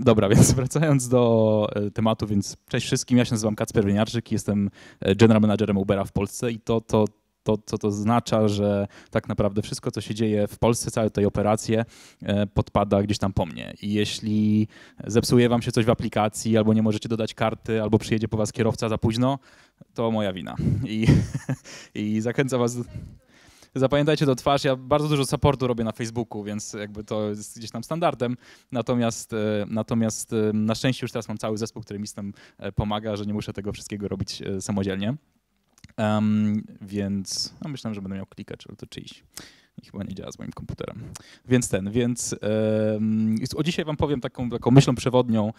Dobra, więc wracając do e, tematu, więc cześć wszystkim, ja się nazywam Kacper Wieniarczyk, jestem e, general managerem Ubera w Polsce i to, to to, co to oznacza, że tak naprawdę wszystko, co się dzieje w Polsce, całe tej operacje e, podpada gdzieś tam po mnie. I jeśli zepsuje wam się coś w aplikacji, albo nie możecie dodać karty, albo przyjedzie po was kierowca za późno, to moja wina. I, i zachęcam was... Do... Zapamiętajcie to twarz. Ja bardzo dużo supportu robię na Facebooku, więc jakby to jest gdzieś tam standardem. Natomiast, e, natomiast e, na szczęście już teraz mam cały zespół, który mi z tym e, pomaga, że nie muszę tego wszystkiego robić samodzielnie. Um, więc no myślałem, że będę miał klikacz, ale to czyjś. I chyba nie działa z moim komputerem. Więc ten, więc um, o dzisiaj wam powiem taką, taką myślą przewodnią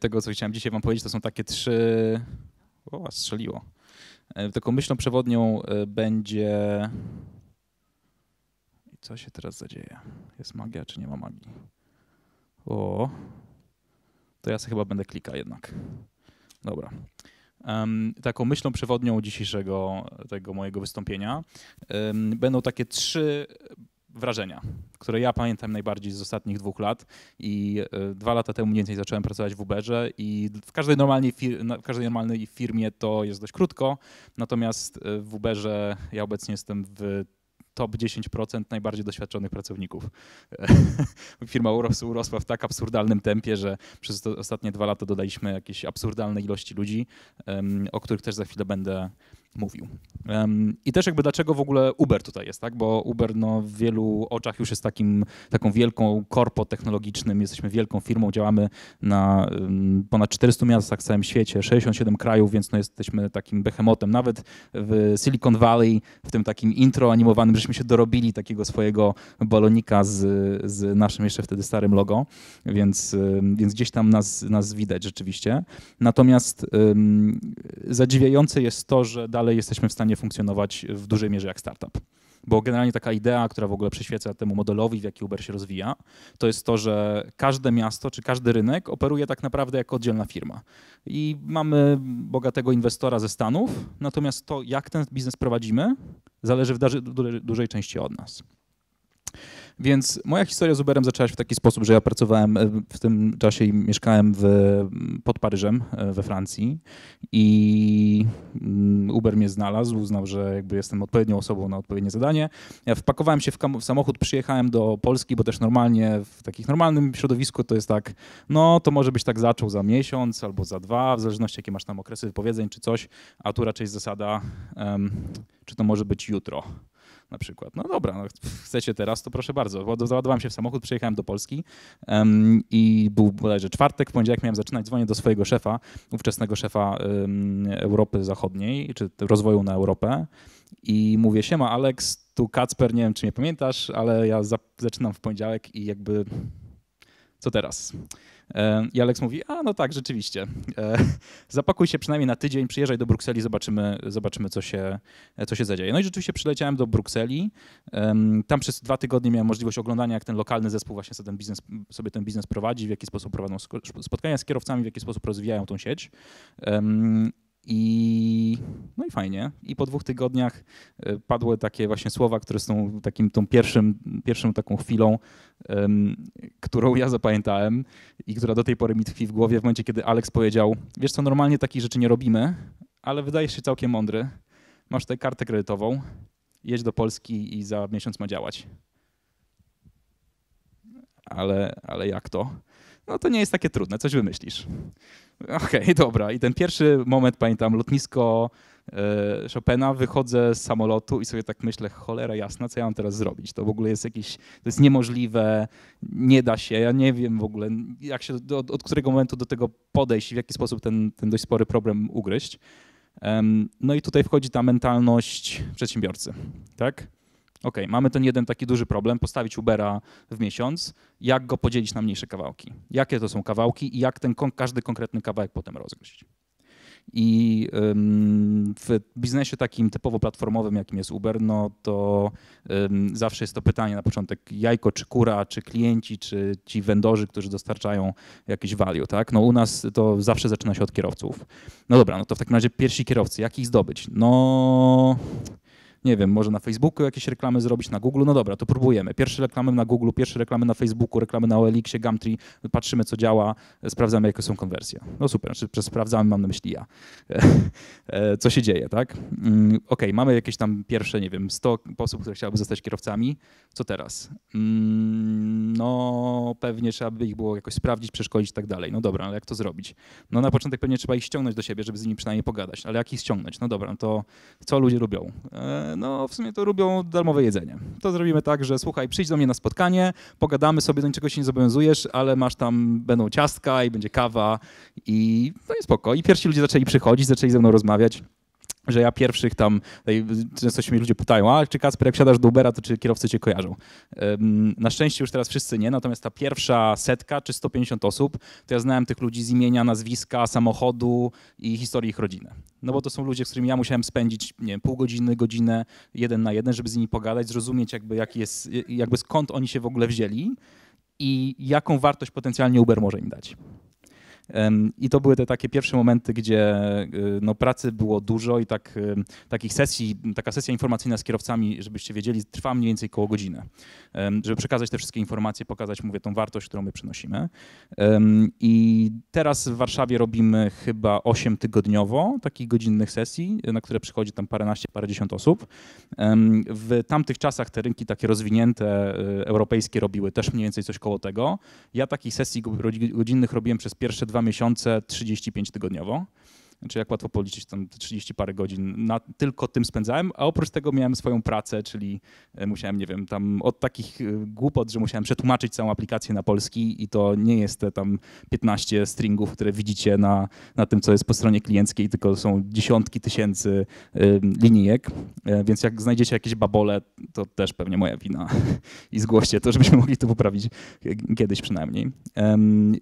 tego, co chciałem dzisiaj wam powiedzieć, to są takie trzy... O, strzeliło. Taką myślą przewodnią będzie co się teraz zadzieje? Jest magia, czy nie ma magii? O, to ja sobie chyba będę klika jednak. Dobra. Um, taką myślą przewodnią dzisiejszego tego mojego wystąpienia um, będą takie trzy wrażenia, które ja pamiętam najbardziej z ostatnich dwóch lat i y, dwa lata temu mniej więcej zacząłem pracować w Uberze i w każdej normalnej, fir- w każdej normalnej firmie to jest dość krótko, natomiast e, w Uberze ja obecnie jestem w top 10% najbardziej doświadczonych pracowników. Firma urosła, w tak absurdalnym tempie, że przez ostatnie dwa lata dodaliśmy jakieś absurdalne ilości ludzi, o których też za chwilę będę, mówił. Um, I też jakby dlaczego w ogóle Uber tutaj jest, tak? Bo Uber no, w wielu oczach już jest takim, taką wielką korpo technologicznym, jesteśmy wielką firmą, działamy na um, ponad 400 miastach w całym świecie, 67 krajów, więc no, jesteśmy takim behemotem. Nawet w Silicon Valley, w tym takim intro animowanym, żeśmy się dorobili takiego swojego balonika z, z naszym jeszcze wtedy starym logo, więc, więc gdzieś tam nas, nas widać rzeczywiście. Natomiast um, zadziwiające jest to, że dalej dalej jesteśmy w stanie funkcjonować w dużej mierze jak startup. Bo generalnie taka idea, która w ogóle przyświeca temu modelowi, w jaki Uber się rozwija, to jest to, że każde miasto czy każdy rynek operuje tak naprawdę jako oddzielna firma. I mamy bogatego inwestora ze Stanów, natomiast to, jak ten biznes prowadzimy, zależy w dużej części od nas. Więc moja historia z Uberem zaczęła się w taki sposób, że ja pracowałem e, w tym czasie i mieszkałem w, pod Paryżem e, we Francji i Uber mnie znalazł, uznał, że jakby jestem odpowiednią osobą na odpowiednie zadanie. Ja wpakowałem się w, w samochód, przyjechałem do Polski, bo też normalnie w takich normalnym środowisku to jest tak, no to może byś tak zaczął za miesiąc albo za dwa, w zależności jakie masz tam okresy wypowiedzeń czy coś, a tu raczej zasada, um, czy to może być jutro na przykład. No dobra, no chcecie teraz, to proszę bardzo. Załadowałem się w samochód, przyjechałem do Polski um, i był bodajże czwartek, w poniedziałek miałem zaczynać, dzwonię do swojego szefa, ówczesnego szefa um, Europy Zachodniej, czy rozwoju na Europę i mówię, siema Alex, tu Kacper, nie wiem czy mnie pamiętasz, ale ja zaczynam w poniedziałek i jakby co teraz? E, I Alex mówi, a no tak, rzeczywiście. E, zapakuj się przynajmniej na tydzień, przyjeżdżaj do Brukseli, zobaczymy, zobaczymy co, się, e, co się zadzieje. No i rzeczywiście przyleciałem do Brukseli. Tam przez dwa tygodnie miałem możliwość oglądania, jak ten lokalny zespół właśnie sobie ten biznes, sobie ten biznes prowadzi, w jaki sposób prowadzą spotkania z kierowcami, w jaki sposób rozwijają tą sieć. I no i fajnie. I po dwóch tygodniach e, padły takie właśnie słowa, które są takim tą pierwszym, pierwszą taką chwilą, um, którą ja zapamiętałem i która do tej pory mi tkwi w głowie w momencie, kiedy Alex powiedział, wiesz co, normalnie takich rzeczy nie robimy, ale wydajesz się całkiem mądry. Masz tutaj kartę kredytową, jedź do Polski i za miesiąc ma działać. Ale, ale jak to? no to nie jest takie trudne, coś wymyślisz. Okej, okay, dobra. I ten pierwszy moment, pamiętam, lotnisko yy, Chopina, wychodzę z samolotu i sobie tak myślę, cholera jasna, co ja mam teraz zrobić? To w ogóle jest jakieś, to jest niemożliwe, nie da się, ja nie wiem w ogóle, jak się, od, którego momentu do tego podejść i w jaki sposób ten, ten dość spory problem ugryźć. Um, no i tutaj wchodzi ta mentalność przedsiębiorcy, tak? OK, mamy ten jeden taki duży problem, postawić Ubera w miesiąc, jak go podzielić na mniejsze kawałki? Jakie to są kawałki i jak ten każdy konkretny kawałek potem rozgryźć? I w biznesie takim typowo platformowym, jakim jest Uber, no to zawsze jest to pytanie na początek, jajko czy kura, czy klienci, czy ci vendorzy, którzy dostarczają jakiś value, tak? No u nas to zawsze zaczyna się od kierowców. No dobra, no to w takim razie pierwsi kierowcy, jak ich zdobyć? No nie wiem, może na Facebooku jakieś reklamy zrobić, na Google, no dobra, to próbujemy. Pierwsze reklamy na Google, pierwsze reklamy na Facebooku, reklamy na OLX-ie, Gumtree, patrzymy co działa, sprawdzamy jakie są konwersje. No super, znaczy sprawdzamy mam na myśli ja, e, e, co się dzieje, tak? Mm, ok, mamy jakieś tam pierwsze, nie wiem, 100 osób, które chciałyby zostać kierowcami, co teraz? Mm, no pewnie trzeba by ich było jakoś sprawdzić, przeszkolić i tak dalej. No dobra, ale jak to zrobić? No na początek pewnie trzeba ich ściągnąć do siebie, żeby z nimi przynajmniej pogadać, ale jak ich ściągnąć? No dobra, no to co ludzie lubią? E, no w sumie to lubią darmowe jedzenie. To zrobimy tak, że słuchaj, przyjdź do mnie na spotkanie, pogadamy sobie, do niczego się nie zobowiązujesz, ale masz tam, będą ciastka i będzie kawa i no jest spoko. I pierwsi ludzie zaczęli przychodzić, zaczęli ze mną rozmawiać że ja pierwszych tam, często się mi ludzie pytają, a czy Kasper, jak siadasz do Ubera, to czy kierowcy cię kojarzą? Na szczęście już teraz wszyscy nie, natomiast ta pierwsza setka czy 150 osób, to ja znałem tych ludzi z imienia, nazwiska, samochodu i historii ich rodziny. No bo to są ludzie, z którymi ja musiałem spędzić nie wiem, pół godziny, godzinę, jeden na jeden, żeby z nimi pogadać, zrozumieć jakby, jak jest, jakby skąd oni się w ogóle wzięli i jaką wartość potencjalnie Uber może im dać. I to były te takie pierwsze momenty, gdzie e, no, pracy było dużo i tak, e, takich sesji, taka sesja informacyjna z kierowcami, żebyście wiedzieli, trwa mniej więcej koło godziny, żeby przekazać te wszystkie informacje, pokazać, mówię, tą wartość, którą my przynosimy. I teraz w Warszawie robimy chyba 8 tygodniowo takich godzinnych sesji, na które przychodzi tam paręnaście, parędziesiąt osób. W tamtych czasach te rynki takie rozwinięte, e, europejskie robiły też mniej więcej coś koło tego. Ja takich sesji godzinnych robiłem przez pierwsze dwa miesiące, 35 tygodniowo. Znaczy, jak łatwo policzyć, tam 30 parę godzin na, tylko tym spędzałem, a oprócz tego miałem swoją pracę, czyli e, musiałem, nie wiem, tam od takich e, głupot, że musiałem przetłumaczyć całą aplikację na polski i to nie jest te tam 15 stringów, które widzicie na, na tym, co jest po stronie klienckiej, tylko są dziesiątki tysięcy e, linijek, więc jak znajdziecie jakieś babole, to też pewnie moja wina i zgłoście to, żebyśmy mogli to poprawić kiedyś przynajmniej.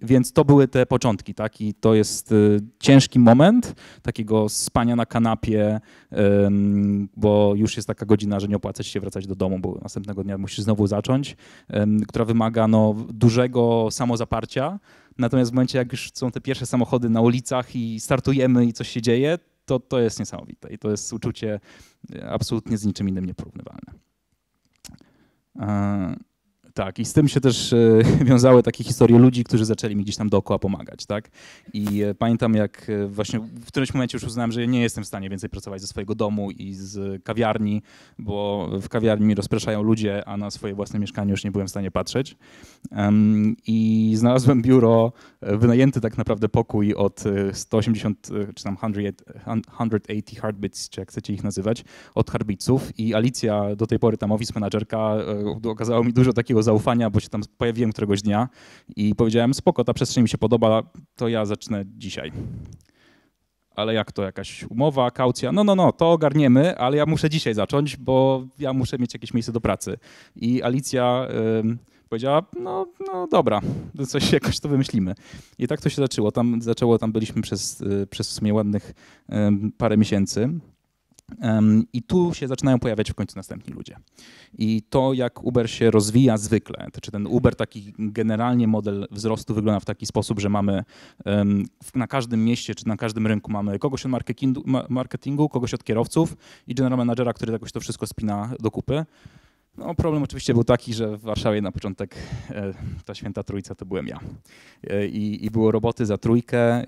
Więc to były te początki, tak, i to jest ciężki moment, takiego spania na kanapie, bo już jest taka godzina, że nie opłaca ci się wracać do domu, bo następnego dnia musisz znowu zacząć, która wymaga no, dużego samozaparcia. Natomiast w momencie, jak już są te pierwsze samochody na ulicach i startujemy i coś się dzieje, to, to jest niesamowite i to jest uczucie e, absolutnie z niczym innym nieporównywalne. E, tak, i z tym się też e, wiązały takie historie ludzi, którzy zaczęli mi gdzieś tam dookoła pomagać, tak? I e, pamiętam, jak e, właśnie w którymś momencie już uznałem, że nie jestem w stanie więcej pracować ze swojego domu i z kawiarni, bo w kawiarni mi rozpraszają ludzie, a na swoje własne mieszkanie już nie byłem w stanie patrzeć. I znalazłem biuro, wynajęty tak naprawdę pokój od 180, czy tam 180 Heartbeats, czy jak chcecie ich nazywać, od Heartbeatsów. I Alicja, do tej pory tam office managerka, okazała mi dużo takiego zaufania, bo się tam pojawiłem któregoś dnia i powiedziałem, spoko, ta przestrzeń mi się podoba, to ja zacznę dzisiaj. Ale jak to, jakaś umowa, kaucja? No, no, no, to ogarniemy, ale ja muszę dzisiaj zacząć, bo ja muszę mieć jakieś miejsce do pracy. I Alicja... powiedziała, no, no dobra, coś jakoś to wymyślimy. I tak to się zaczęło. Tam, zaczęło, tam byliśmy przez, y, przez w sumie ładnych parę miesięcy. I tu się zaczynają pojawiać w końcu następni ludzie. I to, jak Uber się rozwija zwykle, to czy ten Uber, taki generalnie model wzrostu wygląda w taki sposób, że mamy na każdym mieście czy na każdym rynku mamy kogoś od marketingu, marketingu kogoś od kierowców i general managera, który jakoś to wszystko spina do kupy. No, problem oczywiście był taki, że w Warszawie na początek e, ta święta trójca to byłem ja. E, I, i było roboty za trójkę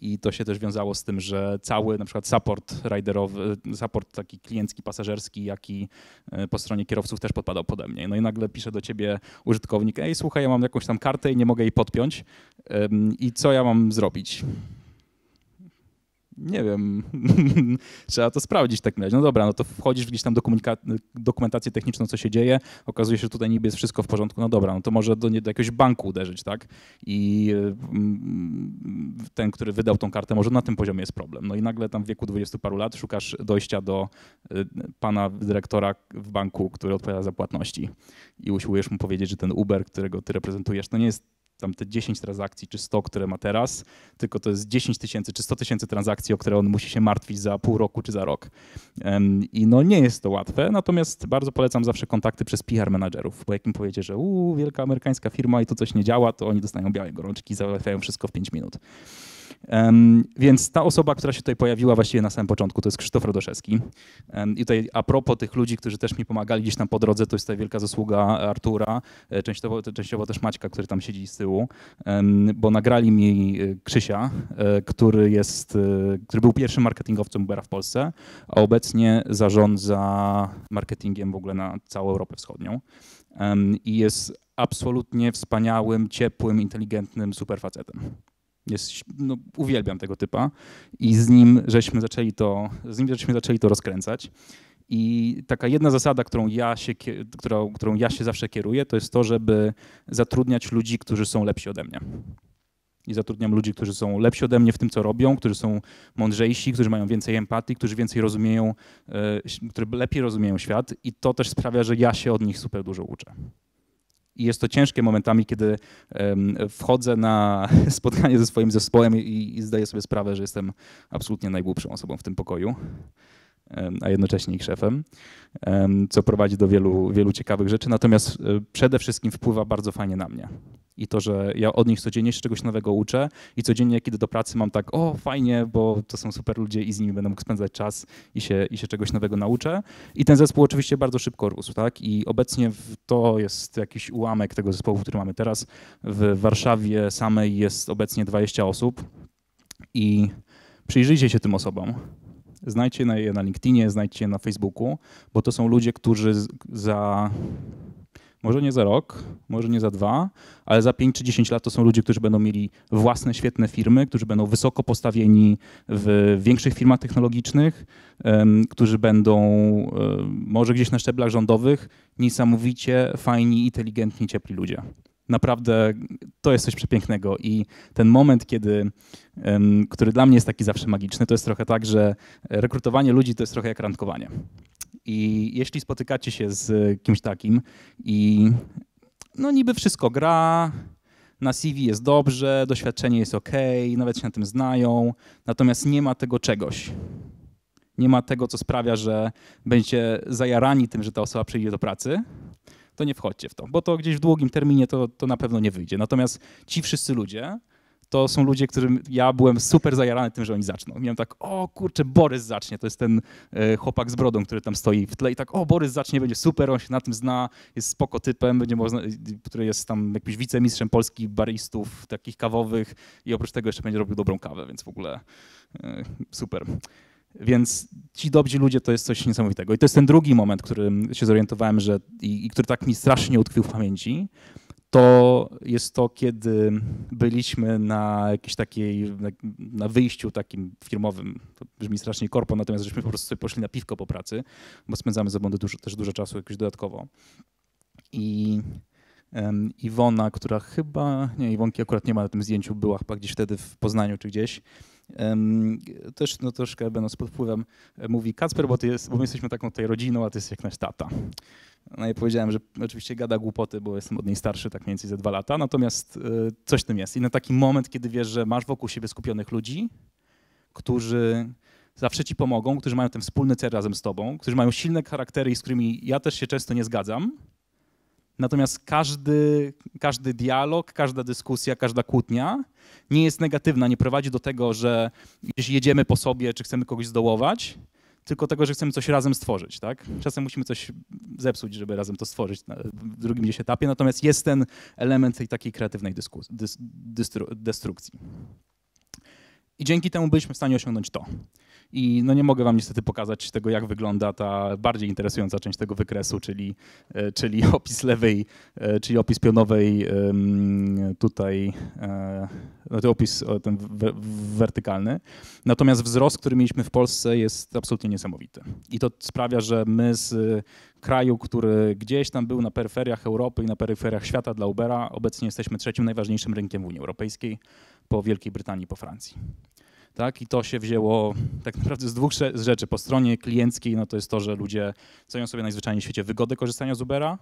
i to się też wiązało z tym, że cały na przykład support riderowy, e, support taki kliencki, pasażerski, jak i po stronie kierowców też podpadał pode mnie. No i nagle pisze do ciebie użytkownik, ej słuchaj, ja mam jakąś tam kartę i nie mogę jej podpiąć i co ja mam zrobić? nie wiem, trzeba to sprawdzić tak takim No dobra, no to wchodzisz gdzieś tam do dokumentację techniczną, co się dzieje, okazuje się, że tutaj niby jest wszystko w porządku, no dobra, no to może do, do jakiegoś banku uderzyć, tak? I mm, ten, który wydał tą kartę, może na tym poziomie jest problem. No i nagle tam w wieku dwudziestu paru lat szukasz dojścia do y, pana dyrektora w banku, który odpowiada za płatności i usiłujesz mu powiedzieć, że ten Uber, którego ty reprezentujesz, no nie jest tam te 10 transakcji czy 100, które ma teraz, tylko to jest 10 tysięcy czy 100 tysięcy transakcji, o które on musi się martwić za pół roku czy za rok. I no nie jest to łatwe, natomiast bardzo polecam zawsze kontakty przez PR menadżerów, bo jak im powiecie, że uuu, wielka amerykańska firma i tu coś nie działa, to oni dostają białe gorączki i załatwiają wszystko w 5 minut. Um, więc ta osoba, która się tutaj pojawiła właściwie na samym początku, to jest Krzysztof Rodoszewski. Um, I tutaj a propos tych ludzi, którzy też mi pomagali gdzieś tam po drodze, to jest tutaj wielka zasługa Artura, e, częściowo, częściowo też Maćka, który tam siedzi z tyłu, um, bo nagrali mi e, Krzysia, e, który jest, który był pierwszym marketingowcem Ubera w Polsce, a obecnie zarządza marketingiem w ogóle na całą Europę Wschodnią. I jest absolutnie wspaniałym, ciepłym, inteligentnym superfacetem. Jest, no, uwielbiam tego typa i z nim żeśmy zaczęli to, z nim żeśmy zaczęli to rozkręcać. I taka jedna zasada, którą ja, się, którą, którą ja się zawsze kieruję, to jest to, żeby zatrudniać ludzi, którzy są lepsi ode mnie. I zatrudniam ludzi, którzy są lepsi ode mnie w tym, co robią, którzy są mądrzejsi, którzy mają więcej empatii, którzy więcej rozumieją, e, którzy lepiej rozumieją świat, i to też sprawia, że ja się od nich super dużo uczę i jest to ciężkie momentami, kiedy wchodzę na spotkanie ze swoim zespołem i, zdaję sobie sprawę, że jestem absolutnie najgłupszą osobą w tym pokoju a jednocześnie ich szefem, co prowadzi do wielu, wielu ciekawych rzeczy. Natomiast e, przede wszystkim wpływa bardzo fajnie na mnie. I to, że ja od nich codziennie się czegoś nowego uczę i codziennie, jak idę do pracy, mam tak, o fajnie, bo to są super ludzie i z nimi będę mógł spędzać czas i się, i się czegoś nowego nauczę. I ten zespół oczywiście bardzo szybko rósł, tak? I obecnie to jest jakiś ułamek tego zespołu, który mamy teraz. W Warszawie samej jest obecnie 20 osób i przyjrzyjcie się tym osobom Znajdźcie je na LinkedInie, znajdźcie je na Facebooku, bo to są ludzie, którzy za może nie za rok, może nie za dwa, ale za 5 czy 10 lat to są ludzie, którzy będą mieli własne świetne firmy, którzy będą wysoko postawieni w większych firmach technologicznych, um, którzy będą um, może gdzieś na szczeblach rządowych niesamowicie fajni, inteligentni, ciepli ludzie naprawdę to jest coś przepięknego i ten moment, kiedy, który dla mnie jest taki zawsze magiczny, to jest trochę tak, że rekrutowanie ludzi to jest trochę jak randkowanie. I jeśli spotykacie się z kimś takim i no niby wszystko gra, na CV jest dobrze, doświadczenie jest ok, nawet się na tym znają, natomiast nie ma tego czegoś. Nie ma tego, co sprawia, że będziecie zajarani tym, że ta osoba przyjdzie do pracy, to nie wchodźcie w to, bo to gdzieś w długim terminie to, to na pewno nie wyjdzie. Natomiast ci wszyscy ludzie, to są ludzie, którym ja byłem super zajarany tym, że oni zaczną. Miałem tak, o kurczę, Borys zacznie, to jest ten e, chłopak z brodą, który tam stoi w tle i tak, o Borys zacznie, będzie super, on się na tym zna, jest spoko typem, będzie można, który jest tam jakimś wicemistrzem Polski baristów takich kawowych i oprócz tego jeszcze będzie robił dobrą kawę, więc w ogóle e, super. Więc ci dobrzy ludzie to jest coś niesamowitego. I to jest ten drugi moment, który się zorientowałem, że i, i który tak mi strasznie utkwił w pamięci. To jest to, kiedy byliśmy na jakiejś takiej, na, na wyjściu takim firmowym, to brzmi strasznie korpo, natomiast żeśmy po prostu sobie poszli na piwko po pracy, bo spędzamy ze sobą dużo, też dużo czasu jakoś dodatkowo. I Iwona, która chyba, nie, Iwonki akurat nie ma na tym zdjęciu, była chyba gdzieś wtedy w Poznaniu czy gdzieś. Też no, troszkę będąc pod wpływem, e, mówi Kacper, bo, ty jest, bo my jesteśmy taką tutaj rodziną, a ty jesteś jak nasz tata. No i powiedziałem, że oczywiście gada głupoty, bo jestem od niej starszy tak mniej więcej ze dwa lata, natomiast e, coś tym jest. I na taki moment, kiedy wiesz, że masz wokół siebie skupionych ludzi, którzy zawsze ci pomogą, którzy mają ten wspólny cel razem z tobą, którzy mają silne charaktery i z którymi ja też się często nie zgadzam, Natomiast każdy, każdy dialog, każda dyskusja, każda kłótnia nie jest negatywna, nie prowadzi do tego, że gdzieś jedziemy po sobie, czy chcemy kogoś zdołować, tylko tego, że chcemy coś razem stworzyć. Tak? Czasem musimy coś zepsuć, żeby razem to stworzyć na drugim gdzieś etapie, natomiast jest ten element tej takiej kreatywnej dystru destrukcji. I dzięki temu byliśmy w stanie osiągnąć to. I no nie mogę wam niestety pokazać tego, jak wygląda ta bardziej interesująca część tego wykresu, czyli, e, czyli opis lewej, e, czyli opis pionowej tutaj, e, no to opis ten wertykalny. Natomiast wzrost, który mieliśmy w Polsce jest absolutnie niesamowity. I to sprawia, że my z kraju, który gdzieś tam był na peryferiach Europy i na peryferiach świata dla Ubera, obecnie jesteśmy trzecim najważniejszym rynkiem w Unii Europejskiej po Wielkiej Brytanii, po Francji. Tak, I to się wzięło tak naprawdę z dwóch rzeczy. Po stronie klienckiej no to jest to, że ludzie cenią sobie najzwyczajniej w świecie wygodę korzystania z Ubera,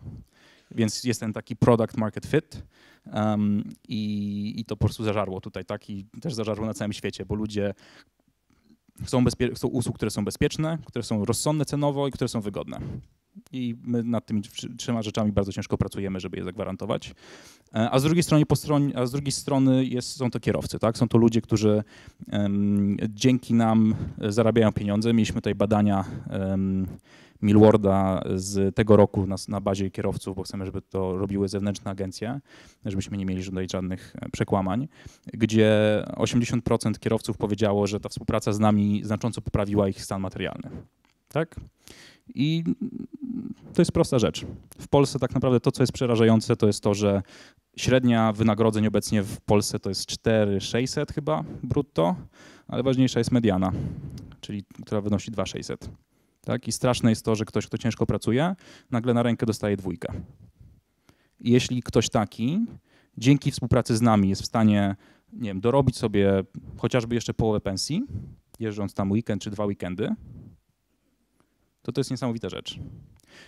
więc jest ten taki product market fit um, i, i to po prostu zażarło tutaj, tak? I też zażarło na całym świecie, bo ludzie chcą, chcą usług, które są bezpieczne, które są rozsądne cenowo i które są wygodne i my nad tymi trzema rzeczami bardzo ciężko pracujemy, żeby je zagwarantować. E, a z drugiej strony, po stronie, a z drugiej strony jest, są to kierowcy, tak? Są to ludzie, którzy um, dzięki nam e, zarabiają pieniądze. Mieliśmy tutaj badania um, Milwarda z tego roku na, na, bazie kierowców, bo chcemy, żeby to robiły zewnętrzne agencje, żebyśmy nie mieli żadnych e, przekłamań, gdzie 80% kierowców powiedziało, że ta współpraca z nami znacząco poprawiła ich stan materialny tak? I to jest prosta rzecz. W Polsce tak naprawdę to, co jest przerażające, to jest to, że średnia wynagrodzeń obecnie w Polsce to jest 4600 chyba brutto, ale ważniejsza jest mediana, czyli która wynosi 2600. Tak? I straszne jest to, że ktoś, kto ciężko pracuje, nagle na rękę dostaje dwójkę. I jeśli ktoś taki dzięki współpracy z nami jest w stanie nie wiem, dorobić sobie chociażby jeszcze połowę pensji, jeżdżąc tam weekend czy dwa weekendy, to to jest niesamowita rzecz.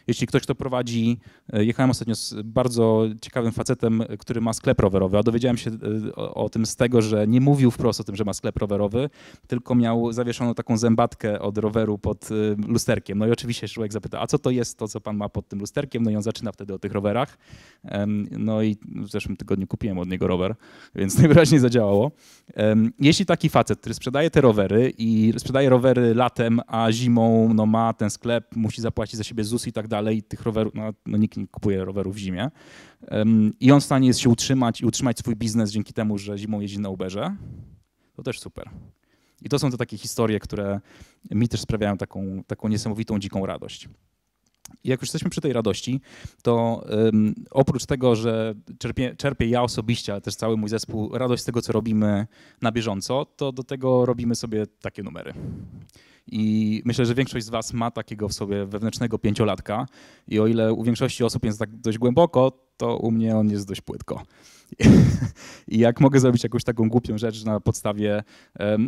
Jeśli ktoś, to prowadzi, e, jechałem ostatnio z bardzo ciekawym facetem, e, który ma sklep rowerowy, a dowiedziałem się e, o, o tym z tego, że nie mówił wprost o tym, że ma sklep rowerowy, tylko miał zawieszoną taką zębatkę od roweru pod lusterkiem. No i oczywiście człowiek zapyta, a co to jest to, co pan ma pod tym lusterkiem? No i on zaczyna wtedy o tych rowerach. No i w zeszłym tygodniu kupiłem od niego rower, więc najwyraźniej zadziałało. Jeśli taki facet, który sprzedaje te rowery i sprzedaje rowery latem, a zimą no ma ten sklep, musi zapłacić za siebie ZUS i tak dalej, tych rowerów, no, no, nikt nie kupuje rowerów w zimie. Um, I on w stanie jest się utrzymać i utrzymać swój biznes dzięki temu, że zimą jeździ na Uberze. To też super. I to są te takie historie, które mi też sprawiają taką, taką niesamowitą, dziką radość. I jak już jesteśmy przy tej radości, to um, oprócz tego, że czerpie, czerpię, ja osobiście, ale też cały mój zespół radość z tego, co robimy na bieżąco, to do tego robimy sobie takie numery. I myślę, że większość z Was ma takiego w sobie wewnętrznego pięciolatka. I o ile u większości osób jest tak dość głęboko, to u mnie on jest dość płytko. I jak mogę zrobić jakąś taką głupią rzecz na podstawie,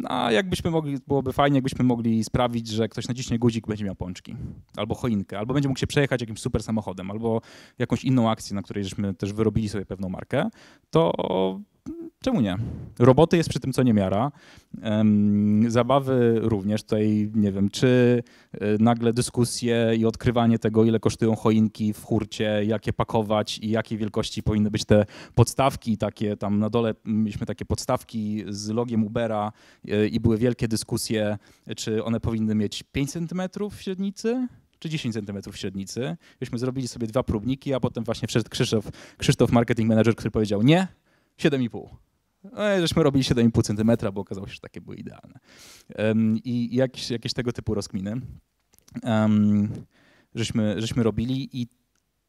a jakbyśmy mogli, byłoby fajnie, jakbyśmy mogli sprawić, że ktoś naciśnie guzik, będzie miał pączki, albo choinkę, albo będzie mógł się przejechać jakimś super samochodem, albo jakąś inną akcję, na której żeśmy też wyrobili sobie pewną markę, to czemu nie? Roboty jest przy tym co niemiara. Zabawy również tutaj, nie wiem, czy e, nagle dyskusje i odkrywanie tego, ile kosztują choinki w hurcie, jakie pakować i jakiej wielkości powinny być te podstawki, takie tam na dole mieliśmy takie podstawki z logiem Ubera e, i były wielkie dyskusje, czy one powinny mieć 5 cm średnicy, czy 10 cm średnicy. Myśmy zrobili sobie dwa próbniki, a potem właśnie wszedł Krzysztof, Krzysztof marketing manager, który powiedział nie, 7,5. No i żeśmy robili 7,5 centymetra, bo okazało się, że takie były idealne. Um, I jakieś, jakieś tego typu rozkminy um, żeśmy, żeśmy robili i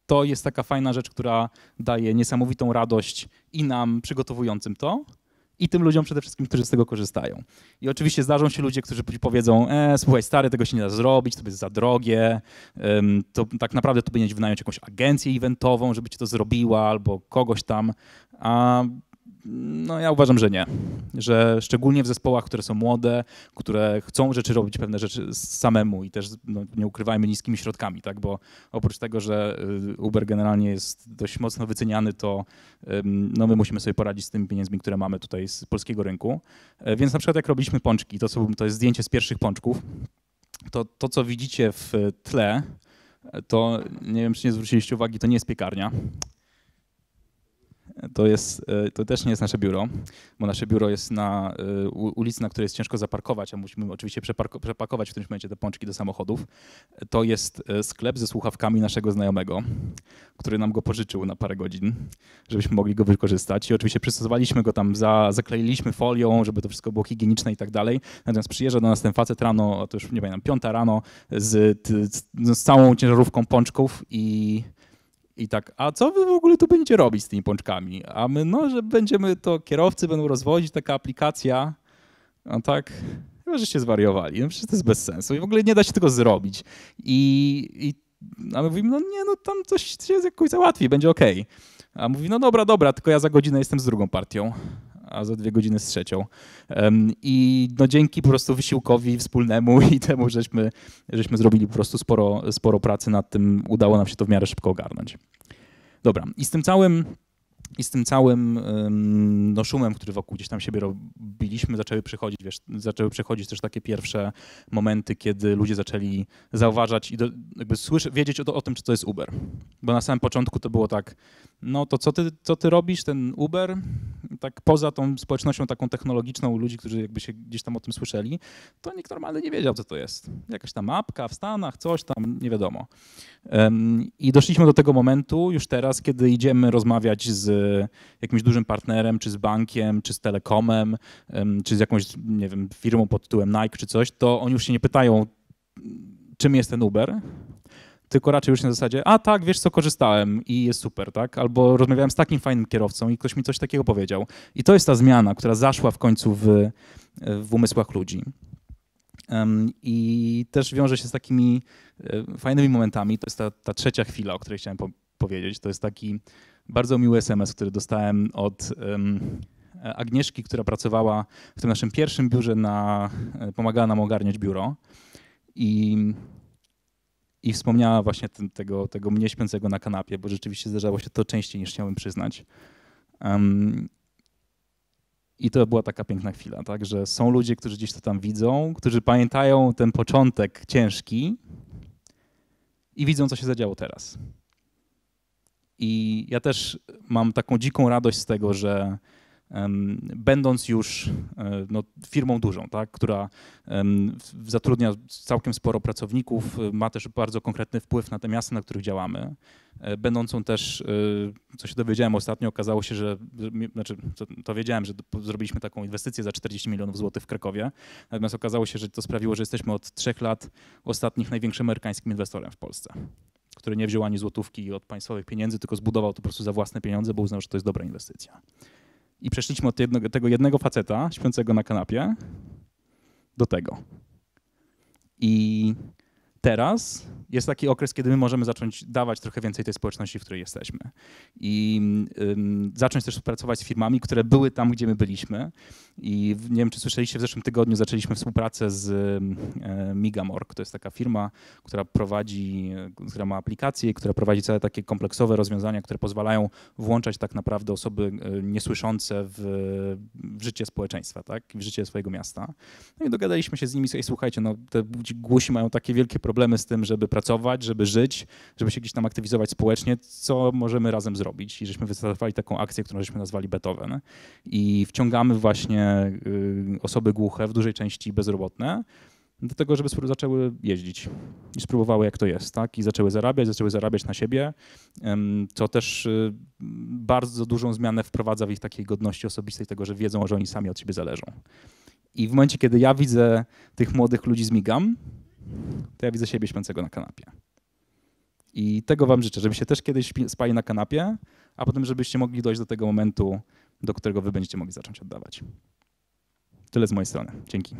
to jest taka fajna rzecz, która daje niesamowitą radość i nam przygotowującym to, i tym ludziom przede wszystkim, którzy z tego korzystają. I oczywiście zdarzą się ludzie, którzy powiedzą, e, słuchaj stary, tego się nie da zrobić, to jest za drogie, to tak naprawdę tu powinieneś wynająć jakąś agencję eventową, żeby ci to zrobiła, albo kogoś tam, a no ja uważam, że nie. Że szczególnie w zespołach, które są młode, które chcą rzeczy robić, pewne rzeczy samemu i też no, nie ukrywajmy niskimi środkami, tak? Bo oprócz tego, że y, Uber generalnie jest dość mocno wyceniany, to no, my musimy sobie poradzić z tymi pieniędzmi, które mamy tutaj z polskiego rynku. E, więc na przykład jak robiliśmy pączki, to, co, to jest zdjęcie z pierwszych pączków, to to, co widzicie w tle, e, to nie wiem, czy nie zwróciliście uwagi, to nie jest piekarnia to, jest, e, to też nie jest nasze biuro, bo nasze biuro jest na e, ulicy, na której jest ciężko zaparkować, a musimy oczywiście przepakować w tym momencie te pączki do samochodów. To jest e, sklep ze słuchawkami naszego znajomego, który nam go pożyczył na parę godzin, żebyśmy mogli go wykorzystać. I oczywiście przystosowaliśmy go tam, za, zakleiliśmy folią, żeby to wszystko było higieniczne i tak dalej. Natomiast przyjeżdża do nas ten facet rano, to już nie pamiętam, piąta rano, z, z, z całą ciężarówką pączków i i tak, a co wy w ogóle tu będziecie robić z tymi pączkami? A my, no, że będziemy to, kierowcy będą rozwozić, taka aplikacja, no tak, chyba, się zwariowali. No przecież to jest bez sensu i w ogóle nie da się tego zrobić. I, i a my mówimy, no nie, no tam coś się jakoś załatwi, będzie okej. Okay. A mówi, no dobra, dobra, tylko ja za godzinę jestem z drugą partią a za dwie godziny z trzecią. I no dzięki po prostu wysiłkowi wspólnemu i temu, żeśmy, żeśmy zrobili po prostu sporo, sporo pracy nad tym, udało nam się to w miarę szybko ogarnąć. Dobra, i z tym całym i z tym całym no, szumem, który wokół gdzieś tam siebie robiliśmy, zaczęły przychodzić, wiesz, zaczęły przychodzić też takie pierwsze momenty, kiedy ludzie zaczęli zauważać i do, jakby słyszy, wiedzieć o, o, tym, czy to jest Uber. Bo na samym początku to było tak, no to co ty, co ty robisz, ten Uber, tak poza tą społecznością taką technologiczną, ludzi, którzy jakby się gdzieś tam o tym słyszeli, to nikt normalny nie wiedział, co to jest. Jakaś tam mapka w Stanach, coś tam, nie wiadomo. I doszliśmy do tego momentu już teraz, kiedy idziemy rozmawiać z jakimś dużym partnerem, czy z bankiem, czy z telekomem, czy z jakąś, nie wiem, firmą pod tytułem Nike czy coś, to oni już się nie pytają, czym jest ten Uber, tylko raczej już na zasadzie, a tak, wiesz co, korzystałem i jest super, tak? Albo rozmawiałem z takim fajnym kierowcą i ktoś mi coś takiego powiedział. I to jest ta zmiana, która zaszła w końcu w, w umysłach ludzi. I też wiąże się z takimi e, fajnymi momentami. To jest ta, ta trzecia chwila, o której chciałem po powiedzieć. To jest taki bardzo miły SMS, który dostałem od um, Agnieszki, która pracowała w tym naszym pierwszym biurze, na, e, pomagała nam ogarniać biuro. I i wspomniała właśnie ten, tego, tego mnie śpiącego na kanapie, bo rzeczywiście zdarzało się to częściej niż chciałbym przyznać. Um, i to była taka piękna chwila, tak? że są ludzie, którzy gdzieś to tam widzą, którzy pamiętają ten początek ciężki i widzą, co się zadziało teraz. I ja też mam taką dziką radość z tego, że będąc już e, no, firmą dużą, tak, która zatrudnia całkiem sporo pracowników, ma też bardzo konkretny wpływ na te miasta, na których działamy. E, będącą też, e, co się dowiedziałem ostatnio, okazało się, że, znaczy to, to wiedziałem, że zrobiliśmy taką inwestycję za 40 milionów złotych w Krakowie, natomiast okazało się, że to sprawiło, że jesteśmy od trzech lat ostatnich największym amerykańskim inwestorem w Polsce który nie wziął ani złotówki od państwowych pieniędzy, tylko zbudował to po prostu za własne pieniądze, bo uznał, że to jest dobra inwestycja. I przeszliśmy od jednego, tego jednego faceta śpiącego na kanapie do tego. I teraz jest taki okres, kiedy my możemy zacząć dawać trochę więcej tej społeczności, w której jesteśmy. I ym, zacząć też współpracować z firmami, które były tam, gdzie my byliśmy. I nie wiem, czy słyszeliście, w zeszłym tygodniu zaczęliśmy współpracę z y, Migamorg. To jest taka firma, która prowadzi, która ma aplikacje, która prowadzi całe takie kompleksowe rozwiązania, które pozwalają włączać tak naprawdę osoby e, niesłyszące w, w, życie społeczeństwa, tak? w życie swojego miasta. No i dogadaliśmy się z nimi, słuchajcie, no, te głusi mają takie wielkie problemy z tym, żeby pracować, żeby żyć, żeby się gdzieś tam aktywizować społecznie, co możemy razem zrobić. I żeśmy wystartowali taką akcję, którą żeśmy nazwali Beethoven. I wciągamy właśnie y, osoby głuche, w dużej części bezrobotne, do tego, żeby zaczęły jeździć i spróbowały, jak to jest, tak? I zaczęły zarabiać, zaczęły zarabiać na siebie, co też y, bardzo dużą zmianę wprowadza w ich takiej godności osobistej, tego, że wiedzą, że oni sami od siebie zależą. I w momencie, kiedy ja widzę tych młodych ludzi z Migam, to ja widzę siebie śpiącego na kanapie. I tego wam życzę, żebyście też kiedyś spali na kanapie, a potem żebyście mogli dojść do tego momentu, do którego wy będziecie mogli zacząć oddawać. Tyle z mojej strony. Dzięki.